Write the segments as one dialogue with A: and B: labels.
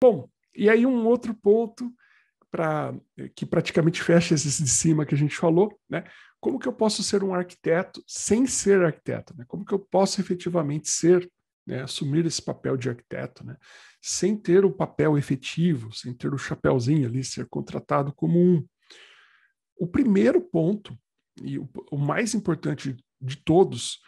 A: Bom, e aí um outro ponto para que praticamente fecha esses de cima que a gente falou, né? Como que eu posso ser um arquiteto sem ser arquiteto? Né? Como que eu posso efetivamente ser, né, assumir esse papel de arquiteto, né? Sem ter o papel efetivo, sem ter o chapéuzinho ali, ser contratado como um. O primeiro ponto, e o, o mais importante de todos,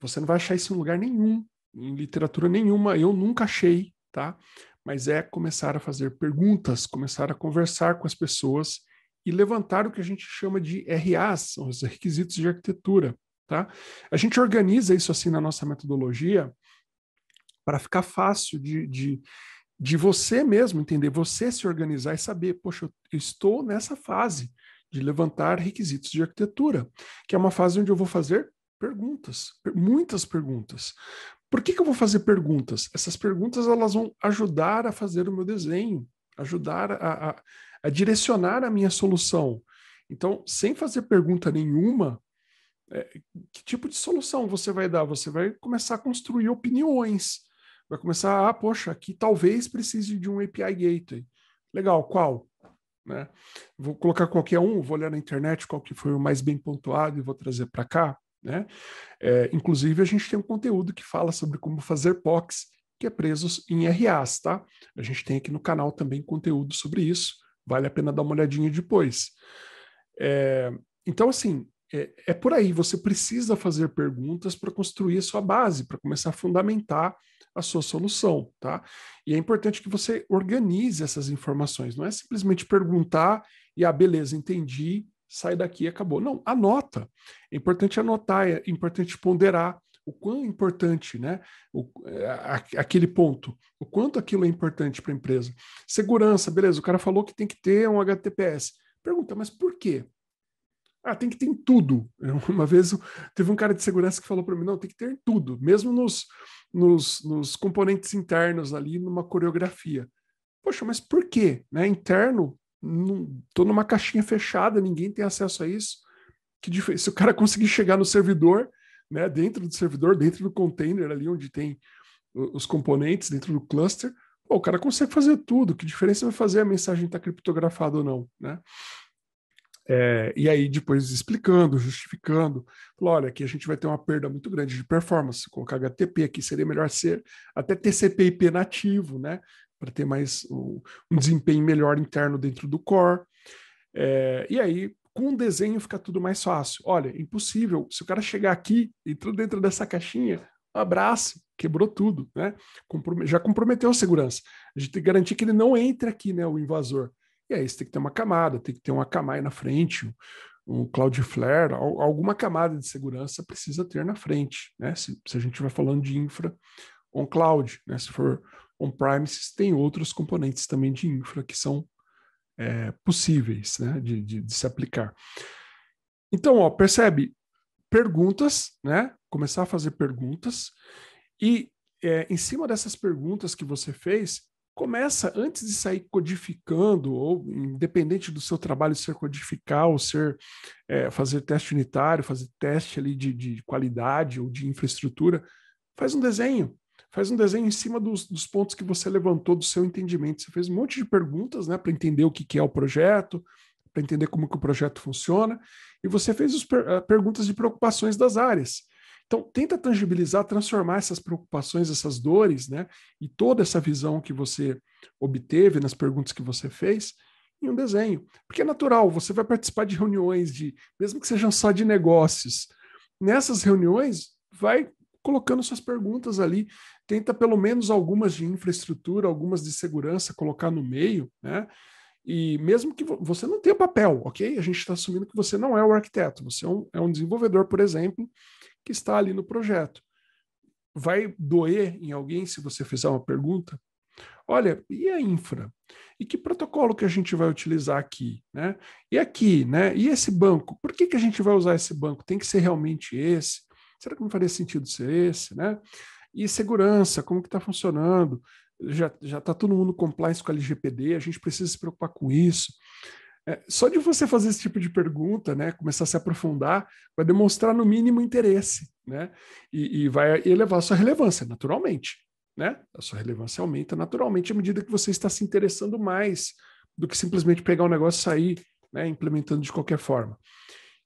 A: você não vai achar isso em lugar nenhum, em literatura nenhuma, eu nunca achei, tá? mas é começar a fazer perguntas, começar a conversar com as pessoas e levantar o que a gente chama de RAs, os requisitos de arquitetura. Tá? A gente organiza isso assim na nossa metodologia para ficar fácil de, de, de você mesmo entender, você se organizar e saber, poxa, eu estou nessa fase de levantar requisitos de arquitetura, que é uma fase onde eu vou fazer perguntas, muitas perguntas, por que, que eu vou fazer perguntas? Essas perguntas elas vão ajudar a fazer o meu desenho, ajudar a, a, a direcionar a minha solução. Então, sem fazer pergunta nenhuma, é, que tipo de solução você vai dar? Você vai começar a construir opiniões. Vai começar, ah, poxa, aqui talvez precise de um API Gateway. Legal, qual? Né? Vou colocar qualquer um, vou olhar na internet qual que foi o mais bem pontuado e vou trazer para cá. Né? É, inclusive, a gente tem um conteúdo que fala sobre como fazer POCs, que é presos em RAs, tá? A gente tem aqui no canal também conteúdo sobre isso, vale a pena dar uma olhadinha depois. É, então, assim, é, é, por aí, você precisa fazer perguntas para construir a sua base, para começar a fundamentar a sua solução, tá? E é importante que você organize essas informações, não é simplesmente perguntar e, ah, beleza, entendi, sai daqui e acabou. Não, anota. É importante anotar, é importante ponderar o quão importante, né? O, é, aquele ponto, o quanto aquilo é importante para a empresa. Segurança, beleza, o cara falou que tem que ter um HTTPS. Pergunta, mas por quê? Ah, tem que ter em tudo. Uma vez teve um cara de segurança que falou para mim: não, tem que ter em tudo, mesmo nos, nos, nos componentes internos ali, numa coreografia. Poxa, mas por quê? Né? Interno estou numa caixinha fechada, ninguém tem acesso a isso. Que se o cara conseguir chegar no servidor, né, dentro do servidor, dentro do container ali onde tem os componentes, dentro do cluster, pô, o cara consegue fazer tudo. Que diferença vai fazer a mensagem estar tá criptografada ou não, né? É, e aí depois explicando, justificando, falou, olha, aqui a gente vai ter uma perda muito grande de performance, colocar HTTP aqui seria melhor ser até TCP/IP nativo, né? para ter mais um desempenho melhor interno dentro do core. É, e aí, com o desenho fica tudo mais fácil. Olha, impossível. Se o cara chegar aqui, entrou dentro dessa caixinha, um abraço, quebrou tudo, né? já comprometeu a segurança. A gente tem que garantir que ele não entre aqui, né? O invasor. E aí, você tem que ter uma camada, tem que ter uma camada na frente, um Cloudflare, alguma camada de segurança precisa ter na frente, né? Se, se a gente vai falando de infra on cloud, né? Se for on-premises tem outros componentes também de infra que são é, possíveis né, de, de, de, se aplicar. Então, ó, percebe? Perguntas, né? Começar a fazer perguntas e é, em cima dessas perguntas que você fez, começa antes de sair codificando ou independente do seu trabalho ser codificar ou ser é, fazer teste unitário, fazer teste ali de, de qualidade ou de infraestrutura, faz um desenho, faz um desenho em cima dos, dos pontos que você levantou do seu entendimento. Você fez um monte de perguntas, né, para entender o que, que é o projeto, para entender como que o projeto funciona, e você fez as per ah, perguntas de preocupações das áreas. Então, tenta tangibilizar, transformar essas preocupações, essas dores, né, e toda essa visão que você obteve nas perguntas que você fez em um desenho. Porque é natural, você vai participar de reuniões de, mesmo que sejam só de negócios. Nessas reuniões, vai colocando suas perguntas ali. Tenta pelo menos algumas de infraestrutura, algumas de segurança, colocar no meio, né? E mesmo que você não tenha papel, ok? A gente está assumindo que você não é o arquiteto, você é um, é um desenvolvedor, por exemplo, que está ali no projeto. Vai doer em alguém se você fizer uma pergunta? Olha, e a infra? E que protocolo que a gente vai utilizar aqui, né? E aqui, né? E esse banco? Por que, que a gente vai usar esse banco? Tem que ser realmente esse? Será que não faria sentido ser esse, né? E segurança, como que está funcionando? Já está todo mundo compliance com a LGPD, a gente precisa se preocupar com isso. É, só de você fazer esse tipo de pergunta, né, começar a se aprofundar, vai demonstrar no mínimo interesse, né, e, e vai elevar a sua relevância, naturalmente, né, a sua relevância aumenta naturalmente à medida que você está se interessando mais do que simplesmente pegar o um negócio e sair, né, implementando de qualquer forma.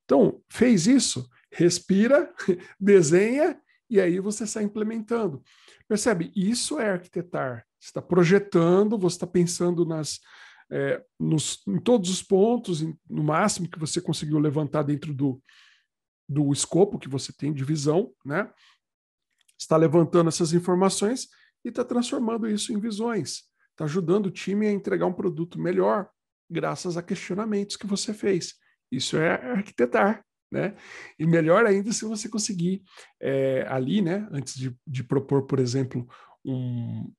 A: Então, fez isso, respira, desenha e aí você está implementando. Percebe? Isso é arquitetar. Você está projetando, você está pensando nas, é, nos, em todos os pontos, em, no máximo que você conseguiu levantar dentro do, do escopo que você tem de visão, né? Está levantando essas informações e está transformando isso em visões. Está ajudando o time a entregar um produto melhor, graças a questionamentos que você fez. Isso é arquitetar né? E melhor ainda se você conseguir é, ali, né? Antes de, de propor, por exemplo, um,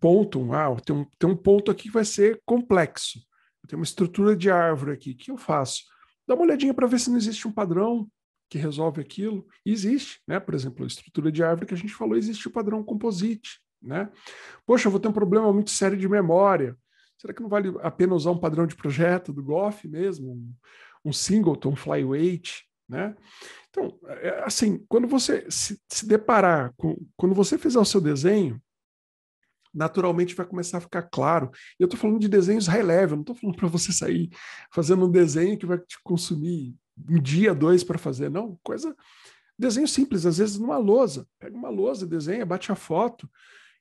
A: ponto, um, ah, tem um, tem um ponto aqui que vai ser complexo. Tem uma estrutura de árvore aqui. O que eu faço? Dá uma olhadinha para ver se não existe um padrão que resolve aquilo. E existe, né? Por exemplo, a estrutura de árvore que a gente falou, existe o padrão composite, né? Poxa, eu vou ter um problema muito sério de memória. Será que não vale a pena usar um padrão de projeto do Goff mesmo? um singleton, um flyweight, né? Então, é, é, assim, quando você se, se deparar, com, quando você fizer o seu desenho, naturalmente vai começar a ficar claro. Eu estou falando de desenhos high level, não estou falando para você sair fazendo um desenho que vai te consumir um dia, dois para fazer, não. Coisa, desenho simples, às vezes numa lousa. Pega uma lousa, desenha, bate a foto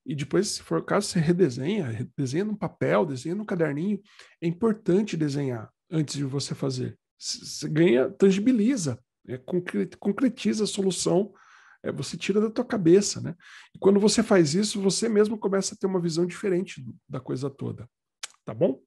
A: e depois, se for o caso, você redesenha, desenha num papel, desenha num caderninho. É importante desenhar antes de você fazer. Você ganha, tangibiliza, é, concretiza a solução, é, você tira da tua cabeça, né? E quando você faz isso, você mesmo começa a ter uma visão diferente do, da coisa toda, tá bom?